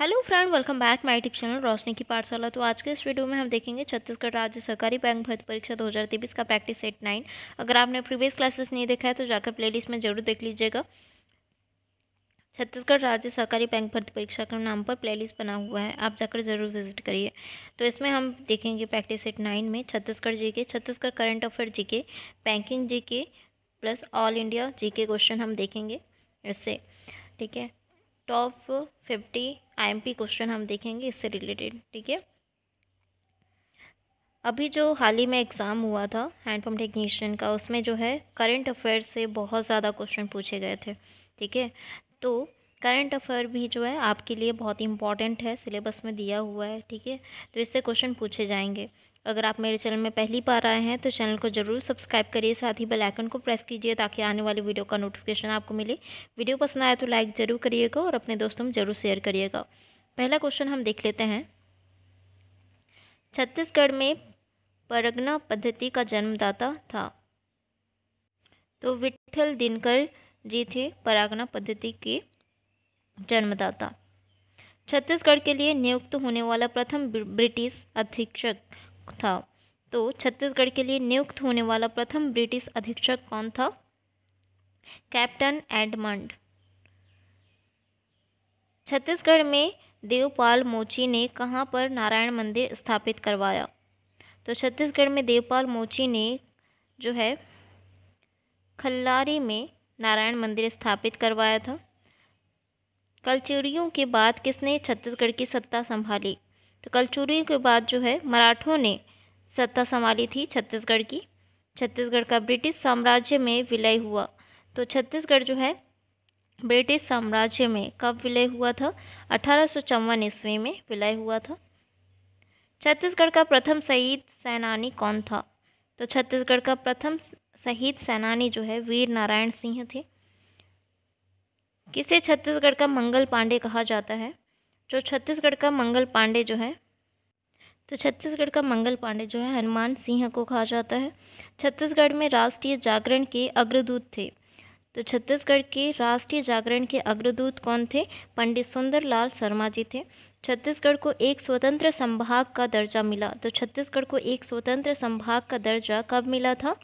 hello friend welcome back my YouTube channel Roshni की पाठशाला तो आज के इस वीडियो में हम देखेंगे छत्तीसगढ़ राज्य सहकारी बैंक भर्ती परीक्षा 2023 का प्रैक्टिस सेट नाइन अगर आपने प्रीवियस क्लासेस नहीं देखा है तो जाकर प्लेलिस्ट में जरूर देख लीजिएगा छत्तीसगढ़ राज्य सहकारी बैंक भर्ती परीक्षा के नाम पर प्लेलिस्ट बना हुआ है आप जाकर जरूर विजिट करिए तो इसमें हम देखेंगे प्रैक्टिस सेट नाइन में छत्तीसगढ़ जी के छत्तीसगढ़ करंट अफेयर जी के बैंकिंग जी के प्लस ऑल इंडिया जी के क्वेश्चन हम देखेंगे इससे ठीक है टॉप फिफ्टी आईएमपी क्वेश्चन हम देखेंगे इससे रिलेटेड ठीक है अभी जो हाल ही में एग्ज़ाम हुआ था हैंडपम्प टेक्नीशियन का उसमें जो है करंट अफेयर से बहुत ज़्यादा क्वेश्चन पूछे गए थे ठीक है तो करंट अफेयर भी जो है आपके लिए बहुत इंपॉर्टेंट है सिलेबस में दिया हुआ है ठीक है तो इससे क्वेश्चन पूछे जाएंगे अगर आप मेरे चैनल में पहली बार आए हैं तो चैनल को ज़रूर सब्सक्राइब करिए साथ ही बेल आइकन को प्रेस कीजिए ताकि आने वाली वीडियो का नोटिफिकेशन आपको मिले वीडियो पसंद आए तो लाइक ज़रूर करिएगा और अपने दोस्तों में ज़रूर शेयर करिएगा पहला क्वेश्चन हम देख लेते हैं छत्तीसगढ़ में परगना पद्धति का जन्मदाता था तो विठल दिनकर जी थे परागना पद्धति के जन्मदाता छत्तीसगढ़ के लिए नियुक्त होने वाला प्रथम ब्रिटिश अधीक्षक था तो छत्तीसगढ़ के लिए नियुक्त होने वाला प्रथम ब्रिटिश अधीक्षक कौन था कैप्टन एडमंड छत्तीसगढ़ में देवपाल मोची ने कहाँ पर नारायण मंदिर स्थापित करवाया तो छत्तीसगढ़ में देवपाल मोची ने जो है खल्लारी में नारायण मंदिर स्थापित करवाया था कलचुरियों के बाद किसने छत्तीसगढ़ की सत्ता संभाली तो कलचूरी के बाद जो है मराठों ने सत्ता संभाली थी छत्तीसगढ़ की छत्तीसगढ़ का ब्रिटिश साम्राज्य में विलय हुआ तो छत्तीसगढ़ जो है ब्रिटिश साम्राज्य में कब विलय हुआ था अठारह ईस्वी में विलय हुआ था छत्तीसगढ़ का प्रथम शहीद सेनानी कौन था तो छत्तीसगढ़ का प्रथम शहीद सेनानी जो है वीर नारायण सिंह थे किसे छत्तीसगढ़ का मंगल पांडे कहा जाता है जो तो छत्तीसगढ़ का मंगल पांडे जो है तो छत्तीसगढ़ का मंगल पांडे जो है हनुमान सिंह को कहा जाता है छत्तीसगढ़ में राष्ट्रीय जागरण के अग्रदूत थे तो छत्तीसगढ़ के राष्ट्रीय जागरण के अग्रदूत कौन थे पंडित सुंदरलाल शर्मा जी थे छत्तीसगढ़ को एक स्वतंत्र संभाग का दर्जा मिला तो छत्तीसगढ़ को एक स्वतंत्र संभाग का दर्जा कब मिला था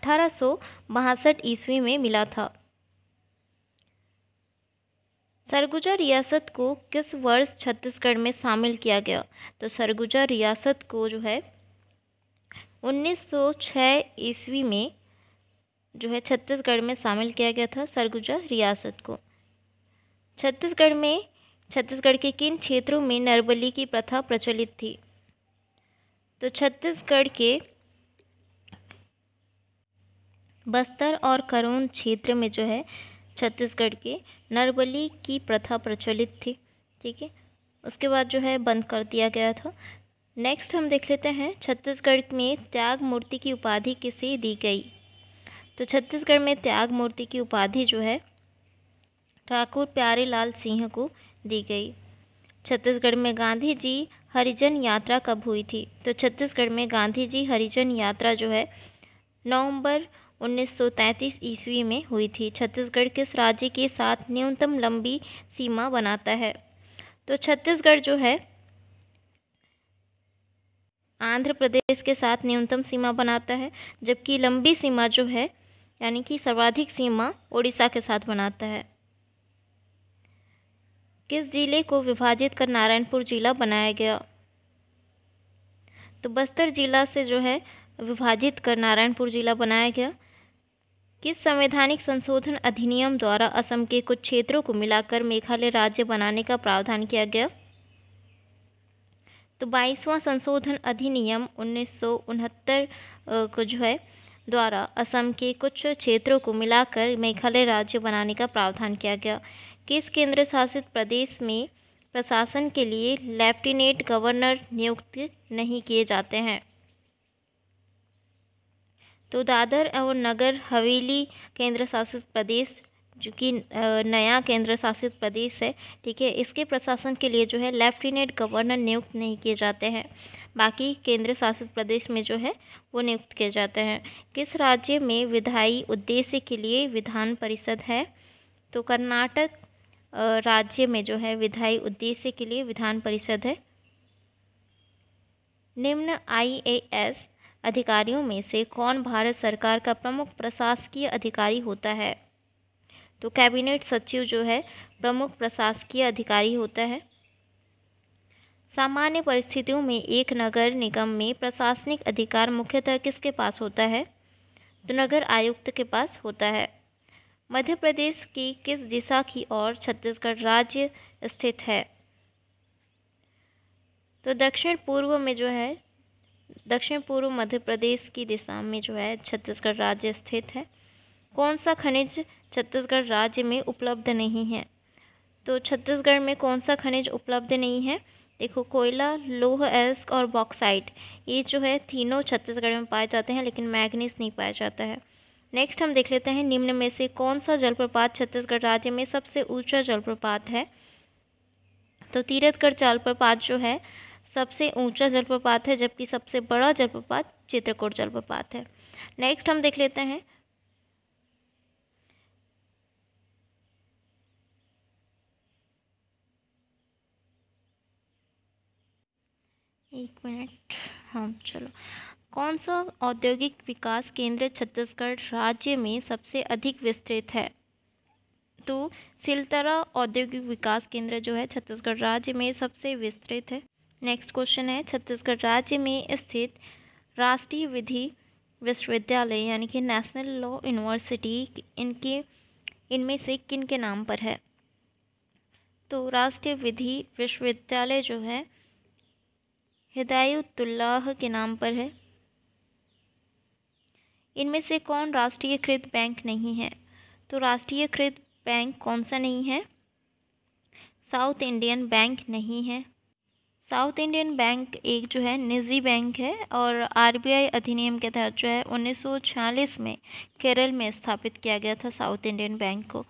अठारह ईस्वी में मिला था सरगुजा रियासत को किस वर्ष छत्तीसगढ़ में शामिल किया गया तो सरगुजा रियासत को जो है 1906 ईस्वी में जो है छत्तीसगढ़ में शामिल किया गया था सरगुजा रियासत को छत्तीसगढ़ में छत्तीसगढ़ के किन क्षेत्रों में नरबली की प्रथा प्रचलित थी तो छत्तीसगढ़ के बस्तर और करोन क्षेत्र में जो है छत्तीसगढ़ के नरबली की प्रथा प्रचलित थी ठीक है उसके बाद जो है बंद कर दिया गया था नेक्स्ट हम देख लेते हैं छत्तीसगढ़ में त्याग मूर्ति की उपाधि किसे दी गई तो छत्तीसगढ़ में त्याग मूर्ति की उपाधि जो है ठाकुर प्यारेलाल सिंह को दी गई छत्तीसगढ़ में गांधी जी हरिजन यात्रा कब हुई थी तो छत्तीसगढ़ में गांधी जी हरिजन यात्रा जो है नवंबर 1933 ईस्वी में हुई थी छत्तीसगढ़ किस राज्य के साथ न्यूनतम लंबी सीमा बनाता है तो छत्तीसगढ़ जो है आंध्र प्रदेश के साथ न्यूनतम सीमा बनाता है जबकि लंबी सीमा जो है यानी कि सर्वाधिक सीमा ओडिशा के साथ बनाता है किस जिले को विभाजित कर नारायणपुर जिला बनाया गया तो बस्तर जिला से जो है विभाजित कर नारायणपुर जिला बनाया गया कि संवैधानिक संशोधन अधिनियम द्वारा असम के कुछ क्षेत्रों को मिलाकर मेघालय राज्य बनाने का प्रावधान किया गया तो बाईसवां संशोधन अधिनियम उन्नीस को जो है द्वारा असम के कुछ क्षेत्रों को मिलाकर मेघालय राज्य बनाने का प्रावधान किया गया किस केंद्र शासित प्रदेश में प्रशासन के लिए लेफ्टिनेंट गवर्नर नियुक्त नहीं किए जाते हैं तो दादर और नगर हवेली केंद्र शासित प्रदेश जो कि नया केंद्र शासित प्रदेश है ठीक है इसके प्रशासन के लिए जो है लेफ्टिनेंट गवर्नर नियुक्त नहीं किए जाते हैं बाकी केंद्र शासित प्रदेश में जो है वो नियुक्त किए जाते हैं किस राज्य में विधायी उद्देश्य के लिए विधान परिषद है तो कर्नाटक राज्य में जो है विधायी उद्देश्य के लिए विधान परिषद है निम्न आईएएस अधिकारियों में से कौन भारत सरकार का प्रमुख प्रशासकीय अधिकारी होता है तो कैबिनेट सचिव जो है प्रमुख प्रशासकीय अधिकारी होता है सामान्य परिस्थितियों में एक नगर निगम में प्रशासनिक अधिकार मुख्यतः किसके पास होता है तो नगर आयुक्त के पास होता है मध्य प्रदेश की किस दिशा की ओर छत्तीसगढ़ राज्य स्थित है तो दक्षिण पूर्व में जो है दक्षिण पूर्व मध्य प्रदेश की दिशा में जो है छत्तीसगढ़ राज्य स्थित है कौन सा खनिज छत्तीसगढ़ राज्य में उपलब्ध नहीं है तो छत्तीसगढ़ में कौन सा खनिज उपलब्ध नहीं है देखो कोयला लोह एस्क और बॉक्साइट ये जो है तीनों छत्तीसगढ़ में पाए जाते हैं लेकिन मैग्नीस नहीं पाया जाता है नेक्स्ट हम देख लेते हैं निम्न में से कौन सा जलप्रपात छत्तीसगढ़ राज्य में सबसे ऊंचा जलप्रपात है तो तीरथगढ़ जलप्रपात जो है सबसे ऊंचा जलप्रपात है जबकि सबसे बड़ा जलप्रपात चित्रकूट जलप्रपात है नेक्स्ट हम देख लेते हैं एक मिनट हाँ चलो कौन सा औद्योगिक विकास केंद्र छत्तीसगढ़ राज्य में सबसे अधिक विस्तृत है तो सिलतरा औद्योगिक विकास केंद्र जो है छत्तीसगढ़ राज्य में सबसे विस्तृत है नेक्स्ट क्वेश्चन है छत्तीसगढ़ राज्य में स्थित राष्ट्रीय विधि विश्वविद्यालय यानी कि नेशनल लॉ यूनिवर्सिटी इनके इनमें से किन के नाम पर है तो राष्ट्रीय विधि विश्वविद्यालय जो है हिदायतुल्लाह के नाम पर है इनमें से कौन राष्ट्रीयकृत बैंक नहीं है तो राष्ट्रीयकृत बैंक कौन सा नहीं है साउथ इंडियन बैंक नहीं है साउथ इंडियन बैंक एक जो है निजी बैंक है और आरबीआई अधिनियम के तहत जो है उन्नीस में केरल में स्थापित किया गया था साउथ इंडियन बैंक को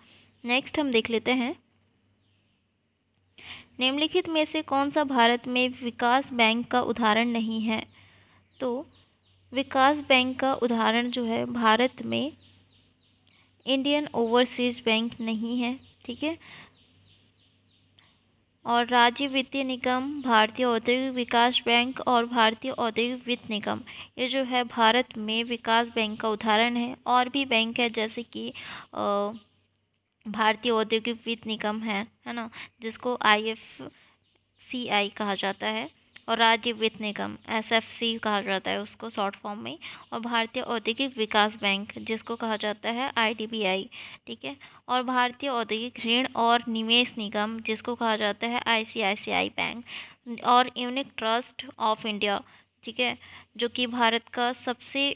नेक्स्ट हम देख लेते हैं निम्नलिखित में से कौन सा भारत में विकास बैंक का उदाहरण नहीं है तो विकास बैंक का उदाहरण जो है भारत में इंडियन ओवरसीज बैंक नहीं है ठीक है और राज्य वित्तीय निगम भारतीय औद्योगिक विकास बैंक और भारतीय औद्योगिक वित्त निगम ये जो है भारत में विकास बैंक का उदाहरण है और भी बैंक है जैसे कि भारतीय औद्योगिक वित्त निगम है है ना जिसको आई एफ सी आई कहा जाता है और राजीव वित्त निगम सी कहा जाता है उसको शॉर्ट फॉर्म में और भारतीय औद्योगिक विकास बैंक जिसको कहा जाता है आईडीबीआई ठीक है और भारतीय औद्योगिक ऋण और निवेश निगम जिसको कहा जाता है आईसीआईसीआई बैंक और यूनिक ट्रस्ट ऑफ इंडिया ठीक है जो कि भारत का सबसे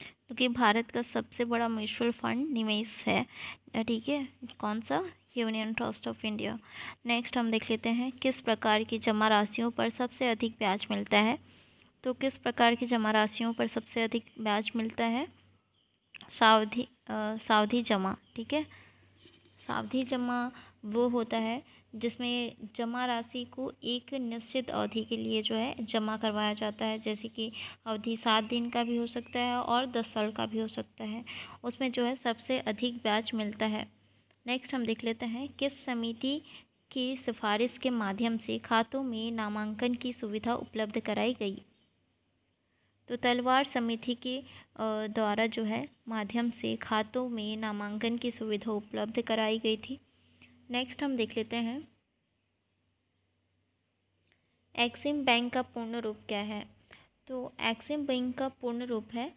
क्योंकि भारत का सबसे बड़ा म्यूचुअल फंड निवेश है ठीक है कौन सा union trust of India next हम देख लेते हैं किस प्रकार की जमा राशियों पर सबसे अधिक ब्याज मिलता है तो किस प्रकार की जमा राशियों पर सबसे अधिक ब्याज मिलता है सावधि सावधि जमा ठीक है सावधि जमा वो होता है जिसमें जमा राशि को एक निश्चित अवधि के लिए जो है जमा करवाया जाता है जैसे कि अवधि सात दिन का भी हो सकता है और दस साल का भी हो सकता है उसमें जो है सबसे अधिक ब्याज मिलता है नेक्स्ट हम देख लेते हैं किस समिति की सिफारिश के माध्यम से खातों में नामांकन की सुविधा उपलब्ध कराई गई तो तलवार समिति के द्वारा जो है माध्यम से खातों में नामांकन की सुविधा उपलब्ध कराई गई थी नेक्स्ट हम देख लेते हैं एक्सिम बैंक का पूर्ण रूप क्या है तो एक्सिम बैंक का पूर्ण रूप है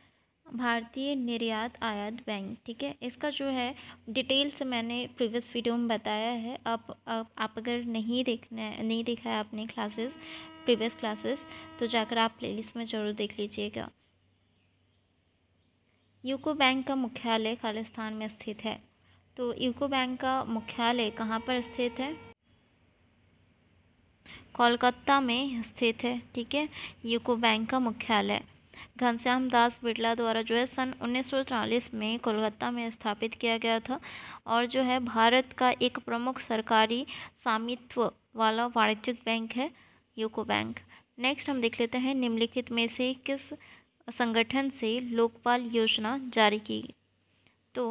भारतीय निर्यात आयात बैंक ठीक है इसका जो है डिटेल्स मैंने प्रीवियस वीडियो में बताया है आप आप, आप अगर नहीं देखना नहीं देखा है आपने क्लासेस प्रीवियस क्लासेस तो जाकर आप प्लेलिस्ट में ज़रूर देख लीजिएगा यूको बैंक का मुख्यालय खालिस्तान में स्थित है तो यूको बैंक का मुख्यालय कहाँ पर स्थित है कोलकाता में स्थित है ठीक है यूको बैंक का मुख्यालय घनश्याम दास बिरला द्वारा जो है सन उन्नीस में कोलकाता में स्थापित किया गया था और जो है भारत का एक प्रमुख सरकारी स्वामित्व वाला वाणिज्यिक बैंक है यूको बैंक नेक्स्ट हम देख लेते हैं निम्नलिखित में से किस संगठन से लोकपाल योजना जारी की तो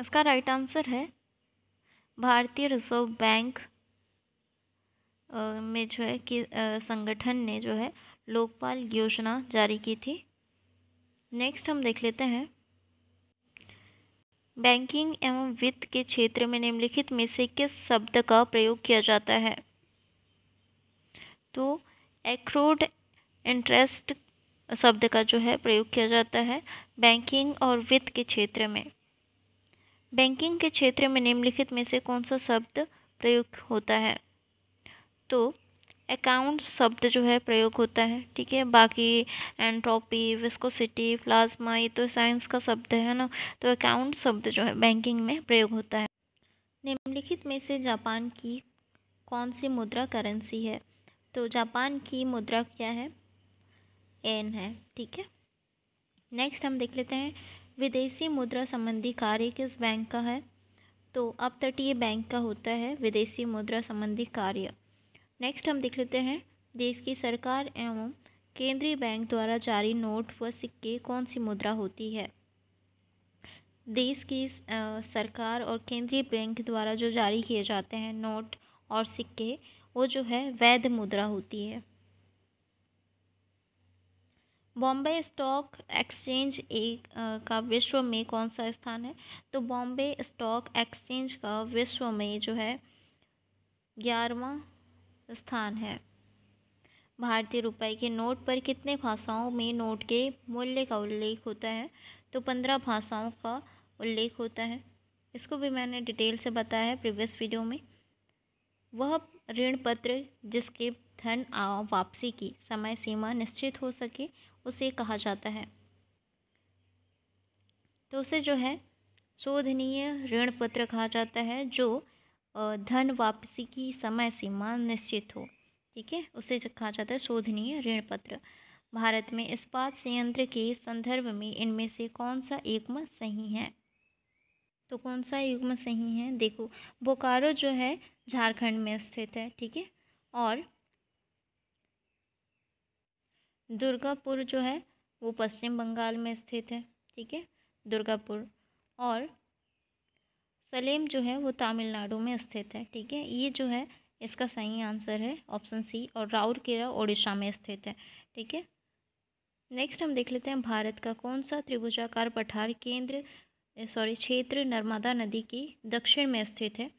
इसका राइट आंसर है भारतीय रिजर्व बैंक में जो है कि संगठन ने जो है लोकपाल योजना जारी की थी नेक्स्ट हम देख लेते हैं बैंकिंग एवं वित्त के क्षेत्र में निम्नलिखित में से किस शब्द का प्रयोग किया जाता है तो एक्रोड इंटरेस्ट शब्द का जो है प्रयोग किया जाता है बैंकिंग और वित्त के क्षेत्र में बैंकिंग के क्षेत्र में निम्नलिखित में से कौन सा शब्द प्रयोग होता है तो अकाउंट शब्द जो है प्रयोग होता है ठीक है बाकी एंट्रोपी विस्कोसिटी प्लाज्मा ये तो साइंस का शब्द है ना तो अकाउंट शब्द जो है बैंकिंग में प्रयोग होता है निम्नलिखित में से जापान की कौन सी मुद्रा करेंसी है तो जापान की मुद्रा क्या है एन है ठीक है नेक्स्ट हम देख लेते हैं विदेशी मुद्रा संबंधी कार्य किस बैंक का है तो अब तटीय बैंक का होता है विदेशी मुद्रा संबंधी कार्य नेक्स्ट हम देख लेते हैं देश की सरकार एवं केंद्रीय बैंक द्वारा जारी नोट व सिक्के कौन सी मुद्रा होती है देश की सरकार और केंद्रीय बैंक द्वारा जो जारी किए जाते हैं नोट और सिक्के वो जो है वैध मुद्रा होती है बॉम्बे स्टॉक एक्सचेंज एक का विश्व में कौन सा स्थान है तो बॉम्बे स्टॉक एक्सचेंज का विश्व में जो है ग्यारहवा स्थान है भारतीय रुपए के नोट पर कितने भाषाओं में नोट के मूल्य का उल्लेख होता है तो पंद्रह भाषाओं का उल्लेख होता है इसको भी मैंने डिटेल से बताया है प्रीवियस वीडियो में वह ऋण पत्र जिसके धन वापसी की समय सीमा निश्चित हो सके उसे कहा जाता है तो उसे जो है शोधनीय ऋण पत्र कहा जाता है जो धन वापसी की समय सीमा निश्चित हो ठीक है उसे कहा जाता है शोधनीय ऋण पत्र भारत में इस्पात संयंत्र के संदर्भ में इनमें से कौन सा युग्म सही है तो कौन सा युग्म सही है देखो बोकारो जो है झारखंड में स्थित है ठीक है और दुर्गापुर जो है वो पश्चिम बंगाल में स्थित है ठीक है दुर्गापुर और सलेम जो है वो तमिलनाडु में स्थित है ठीक है ये जो है इसका सही आंसर है ऑप्शन सी और राउरकेला ओडिशा में स्थित है ठीक है नेक्स्ट हम देख लेते हैं भारत का कौन सा त्रिभुजाकार पठार केंद्र सॉरी क्षेत्र नर्मदा नदी की दक्षिण में स्थित है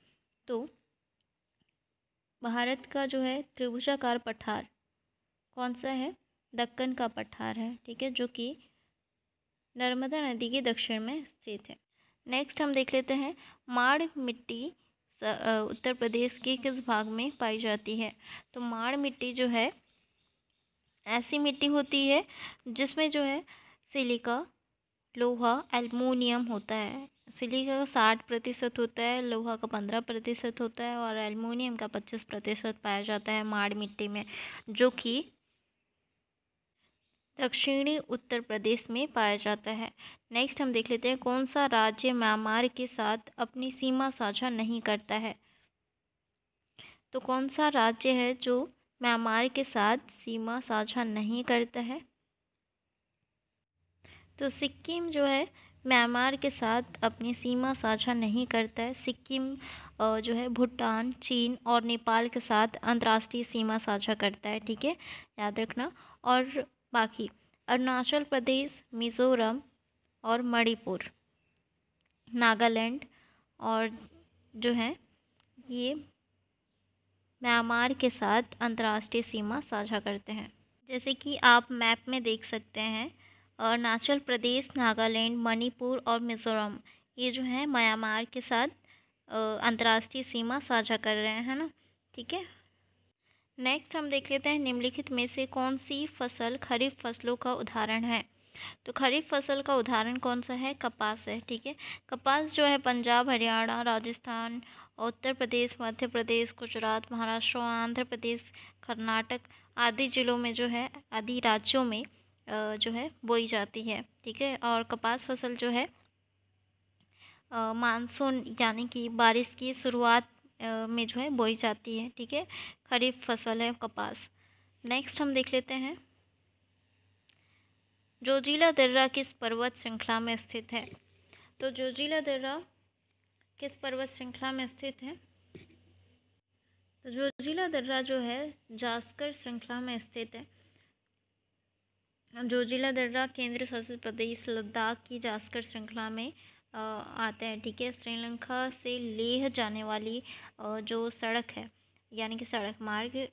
तो भारत का जो है त्रिभुजाकार पठार कौन सा है दक्कन का पठार है ठीक है जो कि नर्मदा नदी के दक्षिण में स्थित है नेक्स्ट हम देख लेते हैं माड़ मिट्टी उत्तर प्रदेश के किस भाग में पाई जाती है तो माड़ मिट्टी जो है ऐसी मिट्टी होती है जिसमें जो है सिलिका लोहा एलमोनियम होता है सिलिका का साठ प्रतिशत होता है लोहा का पंद्रह प्रतिशत होता है और एलमोनियम का पच्चीस प्रतिशत पाया जाता है माड़ मिट्टी में जो कि दक्षिणी उत्तर प्रदेश में पाया जाता है नेक्स्ट हम देख लेते हैं कौन सा राज्य म्यांमार के साथ अपनी सीमा साझा नहीं करता है तो कौन सा राज्य है जो म्यांमार के साथ सीमा साझा नहीं करता है तो सिक्किम जो है म्यांमार के साथ अपनी सीमा साझा नहीं करता है सिक्किम जो है भूटान चीन और नेपाल के साथ अंतर्राष्ट्रीय सीमा साझा करता है ठीक है याद रखना और बाकी अरुणाचल प्रदेश मिज़ोरम और मणिपुर नागालैंड और जो है ये म्यांमार के साथ अंतर्राष्ट्रीय सीमा साझा करते हैं जैसे कि आप मैप में देख सकते हैं अरुणाचल प्रदेश नागालैंड मणिपुर और मिज़ोरम ये जो है म्यांमार के साथ अंतर्राष्ट्रीय सीमा साझा कर रहे हैं ना ठीक है नेक्स्ट हम देख लेते हैं निम्नलिखित में से कौन सी फसल खरीफ फसलों का उदाहरण है तो खरीफ फसल का उदाहरण कौन सा है कपास है ठीक है कपास जो है पंजाब हरियाणा राजस्थान उत्तर प्रदेश मध्य प्रदेश गुजरात महाराष्ट्र आंध्र प्रदेश कर्नाटक आदि ज़िलों में जो है आदि राज्यों में जो है बोई जाती है ठीक है और कपास फसल जो है मानसून यानी कि बारिश की शुरुआत में जो है बोई जाती है ठीक है खरीफ फसल है कपास नेक्स्ट हम देख लेते हैं जोजीला दर्रा किस पर्वत श्रृंखला में स्थित है तो जोजीला दर्रा किस पर्वत श्रृंखला में स्थित है तो जोजीला दर्रा जो है जास्कर श्रृंखला में स्थित है जोजीला दर्रा केंद्र शासित प्रदेश लद्दाख की जास्कर श्रृंखला में आते हैं ठीक है श्रीलंका से लेह जाने वाली जो सड़क है यानी कि सड़क मार्ग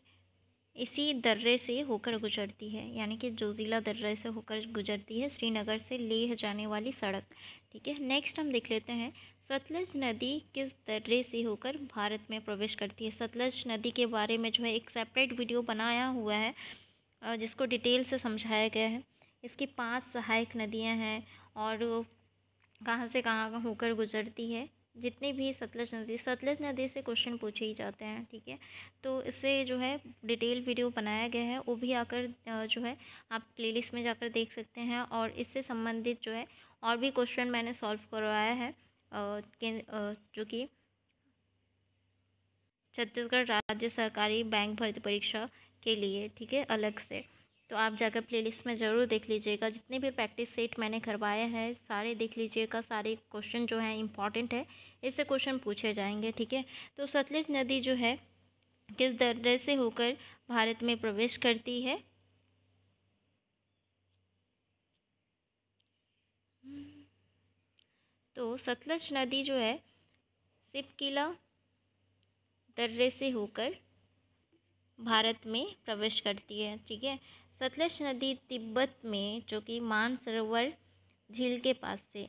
इसी दर्रे से होकर गुजरती है यानी कि जोजिला दर्रे से होकर गुजरती है श्रीनगर से लेह जाने वाली सड़क ठीक है नेक्स्ट हम देख लेते हैं सतलज नदी किस दर्रे से होकर भारत में प्रवेश करती है सतलज नदी के बारे में जो है एक सेपरेट वीडियो बनाया हुआ है जिसको डिटेल से समझाया गया है इसकी पांच सहायक नदियां हैं और कहाँ से कहाँ होकर गुजरती है जितनी भी सतलज नदी सतलज नदी से क्वेश्चन पूछे ही जाते हैं ठीक है तो इससे जो है डिटेल वीडियो बनाया गया है वो भी आकर जो है आप प्लेलिस्ट में जाकर देख सकते हैं और इससे संबंधित जो है और भी क्वेश्चन मैंने सॉल्व करवाया है जो कि छत्तीसगढ़ राज्य सहकारी बैंक भर्ती परीक्षा के लिए ठीक है अलग से तो आप जाकर प्लेलिस्ट में ज़रूर देख लीजिएगा जितने भी प्रैक्टिस सेट मैंने करवाए हैं सारे देख लीजिएगा सारे क्वेश्चन जो है इंपॉर्टेंट है इससे क्वेश्चन पूछे जाएंगे ठीक है तो सतलज नदी जो है किस दर्रे से होकर भारत में प्रवेश करती है तो सतलज नदी जो है सिपकिला दर्रे से होकर भारत में प्रवेश करती है ठीक है सतलज नदी तिब्बत में जो कि मानसरोवर झील के पास से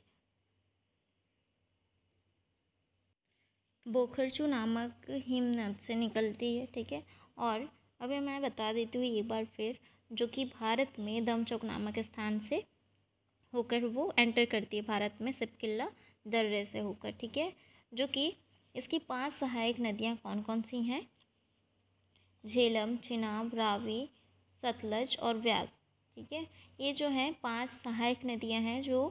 बोखरचू नामक हिमनद से निकलती है ठीक है और अभी मैं बता देती हूँ एक बार फिर जो कि भारत में दमचौक नामक स्थान से होकर वो एंटर करती है भारत में सिपकिल्ला दर्रे से होकर ठीक है जो कि इसकी पांच सहायक नदियाँ कौन कौन सी हैं झेलम चिनाब रावी सतलज और व्यास ठीक है ये जो है पांच सहायक नदियां हैं जो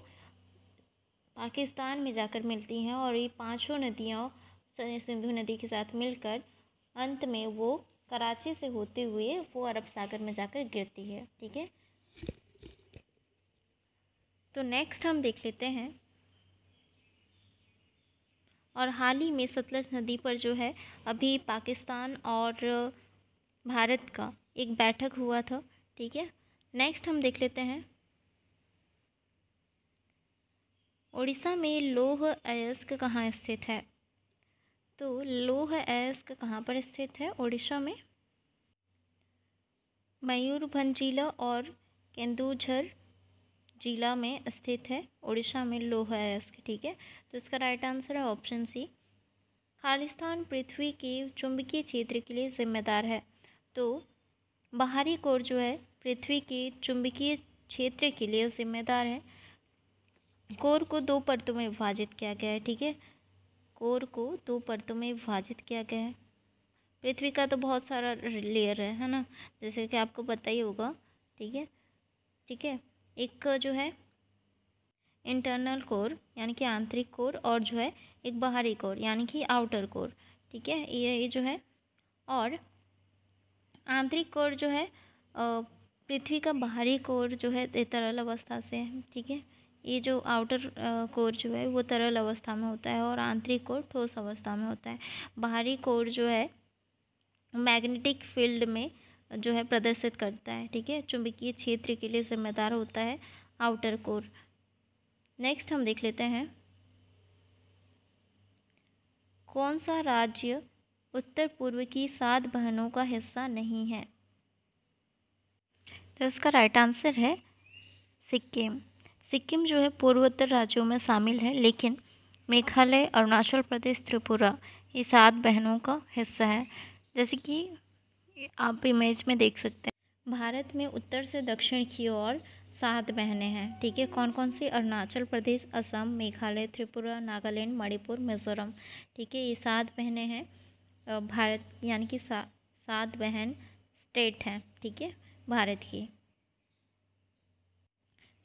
पाकिस्तान में जाकर मिलती हैं और ये पांचों नदियों सिंधु नदी के साथ मिलकर अंत में वो कराची से होते हुए वो अरब सागर में जाकर गिरती है ठीक है तो नेक्स्ट हम देख लेते हैं और हाल ही में सतलज नदी पर जो है अभी पाकिस्तान और भारत का एक बैठक हुआ था ठीक है नेक्स्ट हम देख लेते हैं उड़ीसा में लोह अयस्क कहाँ स्थित है तो लोह अयस्क कहाँ पर स्थित है उड़ीसा में मयूरभंज जिला और केंदुझर जिला में स्थित है उड़ीसा में लोह अयस्क ठीक है तो इसका राइट आंसर है ऑप्शन सी खालिस्तान पृथ्वी के चुंबकीय क्षेत्र के लिए जिम्मेदार है तो बाहरी कोर जो है पृथ्वी के चुंबकीय क्षेत्र के लिए जिम्मेदार है कोर को दो परतों में विभाजित किया गया है ठीक है कोर को दो परतों में विभाजित किया गया है पृथ्वी का तो बहुत सारा लेयर है है ना जैसे कि आपको पता ही होगा ठीक है ठीक है एक जो है इंटरनल कोर यानी कि आंतरिक कोर और जो है एक बाहरी कोर यानी कि आउटर कोर ठीक है ये जो है और आंतरिक कोर जो है पृथ्वी का बाहरी कोर जो है तरल अवस्था से है ठीक है ये जो आउटर कोर जो है वो तरल अवस्था में होता है और आंतरिक कोर ठोस अवस्था में होता है बाहरी कोर जो है मैग्नेटिक फील्ड में जो है प्रदर्शित करता है ठीक है चुंबकीय क्षेत्र के लिए जिम्मेदार होता है आउटर कोर नेक्स्ट हम देख लेते हैं कौन सा राज्य उत्तर पूर्व की सात बहनों का हिस्सा नहीं है तो इसका राइट आंसर है सिक्किम सिक्किम जो है पूर्वोत्तर राज्यों में शामिल है लेकिन मेघालय अरुणाचल प्रदेश त्रिपुरा ये सात बहनों का हिस्सा है जैसे कि आप इमेज में देख सकते हैं भारत में उत्तर से दक्षिण की ओर सात बहनें हैं ठीक है कौन कौन सी अरुणाचल प्रदेश असम मेघालय त्रिपुरा नागालैंड मणिपुर मिजोरम ठीक है ये सात बहनें हैं भारत यानी कि सा, सात बहन स्टेट हैं ठीक है भारत की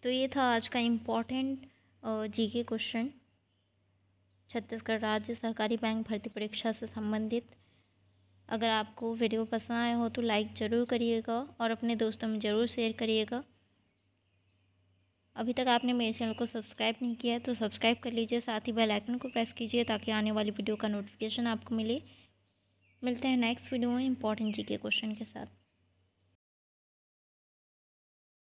तो ये था आज का इम्पोर्टेंट जीके क्वेश्चन छत्तीसगढ़ राज्य सहकारी बैंक भर्ती परीक्षा से संबंधित अगर आपको वीडियो पसंद आया हो तो लाइक ज़रूर करिएगा और अपने दोस्तों में ज़रूर शेयर करिएगा अभी तक आपने मेरे चैनल को सब्सक्राइब नहीं किया है तो सब्सक्राइब कर लीजिए साथ ही बेल आइकन को प्रेस कीजिए ताकि आने वाली वीडियो का नोटिफिकेशन आपको मिले मिलते हैं नेक्स्ट वीडियो में इंपॉर्टेंट जी के क्वेश्चन के साथ